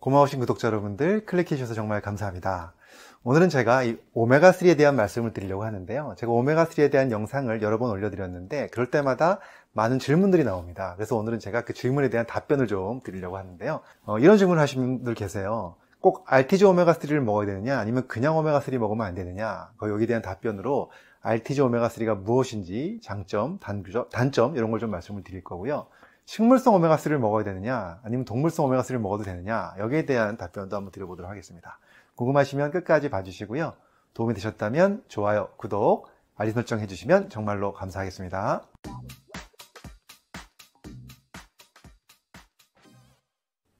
고마우신 구독자 여러분들 클릭해 주셔서 정말 감사합니다. 오늘은 제가 오메가3에 대한 말씀을 드리려고 하는데요. 제가 오메가3에 대한 영상을 여러 번 올려드렸는데 그럴 때마다 많은 질문들이 나옵니다. 그래서 오늘은 제가 그 질문에 대한 답변을 좀 드리려고 하는데요. 어, 이런 질문을 하시는 분들 계세요. 꼭 RTG 오메가3를 먹어야 되느냐 아니면 그냥 오메가3 먹으면 안 되느냐 그 여기에 대한 답변으로 RTG 오메가3가 무엇인지 장점 단점 이런 걸 좀 말씀을 드릴 거고요. 식물성 오메가3를 먹어야 되느냐 아니면 동물성 오메가3를 먹어도 되느냐 여기에 대한 답변도 한번 드려보도록 하겠습니다. 궁금하시면 끝까지 봐주시고요. 도움이 되셨다면 좋아요, 구독, 알림 설정 해주시면 정말로 감사하겠습니다.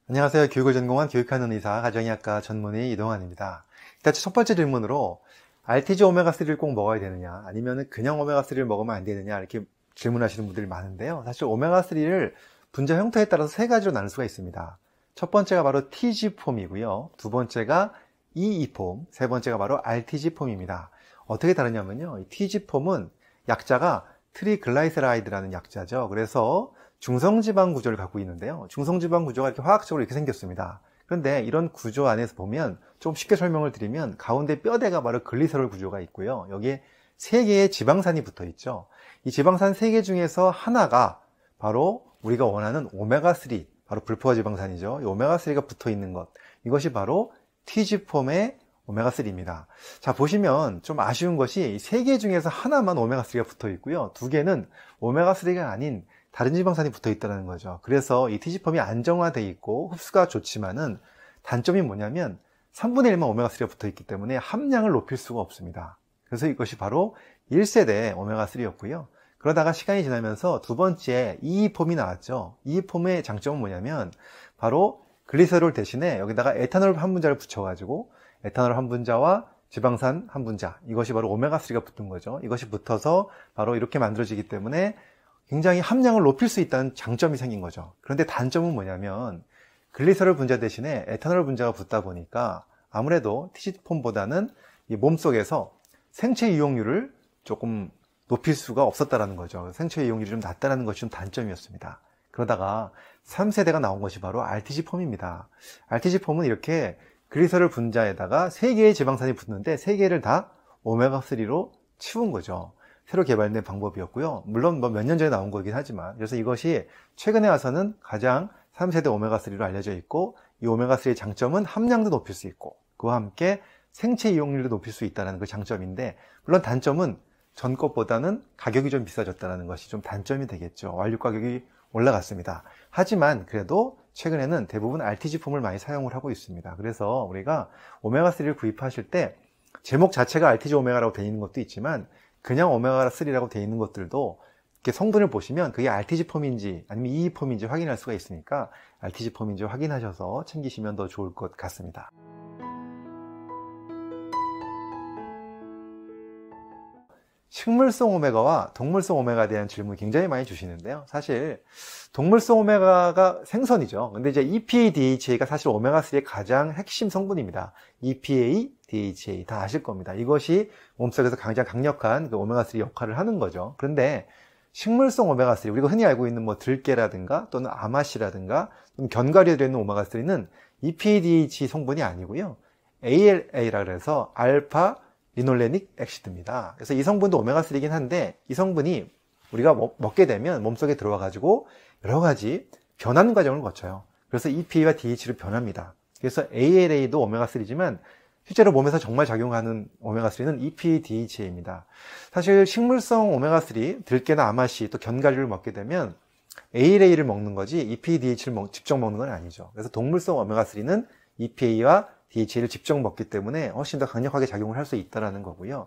안녕하세요. 교육을 전공한 교육하는 의사 가정의학과 전문의 이동환입니다. 일단 첫 번째 질문으로 RTG 오메가3를 꼭 먹어야 되느냐 아니면 그냥 오메가3를 먹으면 안 되느냐 이렇게 질문하시는 분들이 많은데요. 사실 오메가3를 분자 형태에 따라서 세 가지로 나눌 수가 있습니다. 첫 번째가 바로 TG폼이고요. 두 번째가 EE폼, 세 번째가 바로 RTG폼입니다. 어떻게 다르냐면요. TG폼은 약자가 트리글라이세라이드라는 약자죠. 그래서 중성지방 구조를 갖고 있는데요. 중성지방 구조가 이렇게 화학적으로 이렇게 생겼습니다. 그런데 이런 구조 안에서 보면 좀 쉽게 설명을 드리면 가운데 뼈대가 바로 글리세롤 구조가 있고요. 여기에 3개의 지방산이 붙어 있죠. 이 지방산 3개 중에서 하나가 바로 우리가 원하는 오메가3, 바로 불포화 지방산이죠. 이 오메가3가 붙어 있는 것. 이것이 바로 TG폼의 오메가3입니다. 자, 보시면 좀 아쉬운 것이 3개 중에서 하나만 오메가3가 붙어 있고요. 두 개는 오메가3가 아닌 다른 지방산이 붙어 있다는 거죠. 그래서 이 TG폼이 안정화돼 있고 흡수가 좋지만은 단점이 뭐냐면 3분의 1만 오메가3가 붙어 있기 때문에 함량을 높일 수가 없습니다. 그래서 이것이 바로 1세대 오메가3였고요. 그러다가 시간이 지나면서 두 번째 e 폼이 나왔죠. e 폼의 장점은 뭐냐면 바로 글리세롤 대신에 여기다가 에탄올 한 분자를 붙여가지고 에탄올 한 분자와 지방산 한 분자 이것이 바로 오메가3가 붙은 거죠. 이것이 붙어서 바로 이렇게 만들어지기 때문에 굉장히 함량을 높일 수 있다는 장점이 생긴 거죠. 그런데 단점은 뭐냐면 글리세롤 분자 대신에 에탄올 분자가 붙다 보니까 아무래도 티지폼보다는 몸속에서 생체 이용률을 조금 높일 수가 없었다라는 거죠. 생체 이용률이 좀 낮다라는 것이 좀 단점이었습니다. 그러다가 3세대가 나온 것이 바로 RTG 폼입니다. RTG 폼은 이렇게 그리서를 분자에다가 3개의 지방산이 붙는데 3개를 다 오메가3로 치운 거죠. 새로 개발된 방법이었고요. 물론 뭐 몇 년 전에 나온 거긴 하지만 그래서 이것이 최근에 와서는 가장 3세대 오메가3로 알려져 있고 이 오메가3의 장점은 함량도 높일 수 있고 그와 함께 생체 이용률을 높일 수 있다는 그 장점인데 물론 단점은 전 것보다는 가격이 좀 비싸졌다는 것이 좀 단점이 되겠죠. 완료 가격이 올라갔습니다. 하지만 그래도 최근에는 대부분 RTG품을 많이 사용을 하고 있습니다. 그래서 우리가 오메가3를 구입하실 때 제목 자체가 RTG 오메가라고 되어 있는 것도 있지만 그냥 오메가3라고 되어 있는 것들도 이렇게 성분을 보시면 그게 RTG폼인지 아니면 EE폼인지 확인할 수가 있으니까 RTG폼인지 확인하셔서 챙기시면 더 좋을 것 같습니다. 식물성 오메가와 동물성 오메가에 대한 질문 굉장히 많이 주시는데요. 사실 동물성 오메가가 생선이죠. 근데 이제 EPA, DHA가 사실 오메가3의 가장 핵심 성분입니다. EPA, DHA 다 아실 겁니다. 이것이 몸속에서 가장 강력한 그 오메가3 역할을 하는 거죠. 그런데 식물성 오메가3 우리가 흔히 알고 있는 뭐 들깨라든가 또는 아마씨라든가 또는 견과류에 들어있는 오메가3는 EPA, DHA 성분이 아니고요. ALA라 그래서 알파 리놀레닉 액시드입니다. 그래서 이 성분도 오메가3이긴 한데 이 성분이 우리가 먹게 되면 몸속에 들어와 가지고 여러 가지 변환 과정을 거쳐요. 그래서 EPA와 DHA로 변합니다. 그래서 ALA도 오메가3지만 실제로 몸에서 정말 작용하는 오메가3는 EPA, DHA입니다. 사실 식물성 오메가3, 들깨나 아마씨, 또 견과류를 먹게 되면 ALA를 먹는 거지 EPA, DHA를 직접 먹는 건 아니죠. 그래서 동물성 오메가3는 EPA와 DHA를 직접 먹기 때문에 훨씬 더 강력하게 작용을 할 수 있다는 거고요.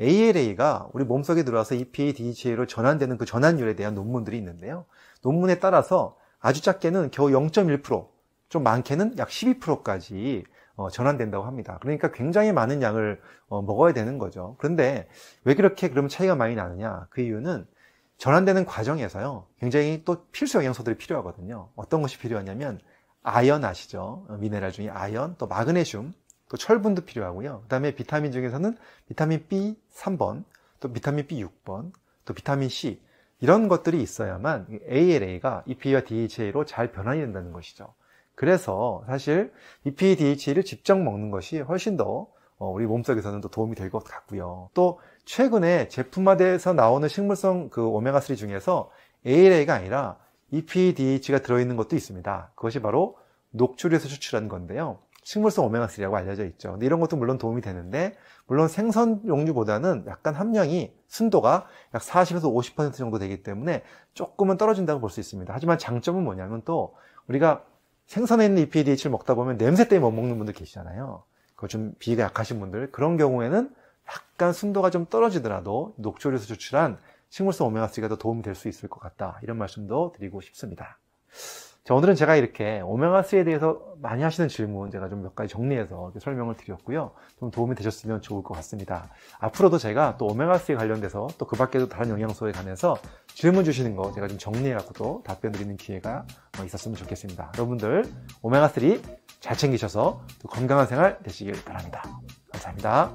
ALA가 우리 몸속에 들어와서 EPA, DHA로 전환되는 그 전환율에 대한 논문들이 있는데요. 논문에 따라서 아주 작게는 겨우 0.1%, 좀 많게는 약 12%까지 어, 전환된다고 합니다. 그러니까 굉장히 많은 양을 어, 먹어야 되는 거죠. 그런데 왜 그렇게 그러면 차이가 많이 나느냐? 그 이유는 전환되는 과정에서요, 굉장히 또 필수 영양소들이 필요하거든요. 어떤 것이 필요하냐면 아연 아시죠? 미네랄 중에 아연, 또 마그네슘, 또 철분도 필요하고요. 그 다음에 비타민 중에서는 비타민 B 3번, 또 비타민 B 6번, 또 비타민 C 이런 것들이 있어야만 ALA가 EPA와 DHA로 잘 변환이 된다는 것이죠. 그래서 사실 EPA, DHA를 직접 먹는 것이 훨씬 더 어, 우리 몸속에서는 또 도움이 될 것 같고요. 또 최근에 제품화돼서 나오는 식물성 그 오메가3 중에서 ALA가 아니라 EPDH가 들어있는 것도 있습니다. 그것이 바로 녹초류에서 추출한 건데요. 식물성 오메가3라고 알려져 있죠. 근데 이런 것도 물론 도움이 되는데 물론 생선 용류보다는 약간 함량이 순도가 약 40에서 50% 정도 되기 때문에 조금은 떨어진다고 볼 수 있습니다. 하지만 장점은 뭐냐면 또 우리가 생선에 있는 EPDH를 먹다 보면 냄새 때문에 못 먹는 분들 계시잖아요. 그거 좀 비위가 약하신 분들 그런 경우에는 약간 순도가 좀 떨어지더라도 녹초류에서 추출한 식물성 오메가3가 더 도움이 될 수 있을 것 같다. 이런 말씀도 드리고 싶습니다. 자, 오늘은 제가 이렇게 오메가3에 대해서 많이 하시는 질문 제가 좀 몇 가지 정리해서 설명을 드렸고요. 좀 도움이 되셨으면 좋을 것 같습니다. 앞으로도 제가 또 오메가3에 관련돼서 또 그 밖에도 다른 영양소에 관해서 질문 주시는 거 제가 좀 정리해갖고 또 답변 드리는 기회가 어, 있었으면 좋겠습니다. 여러분들 오메가3 잘 챙기셔서 또 건강한 생활 되시길 바랍니다. 감사합니다.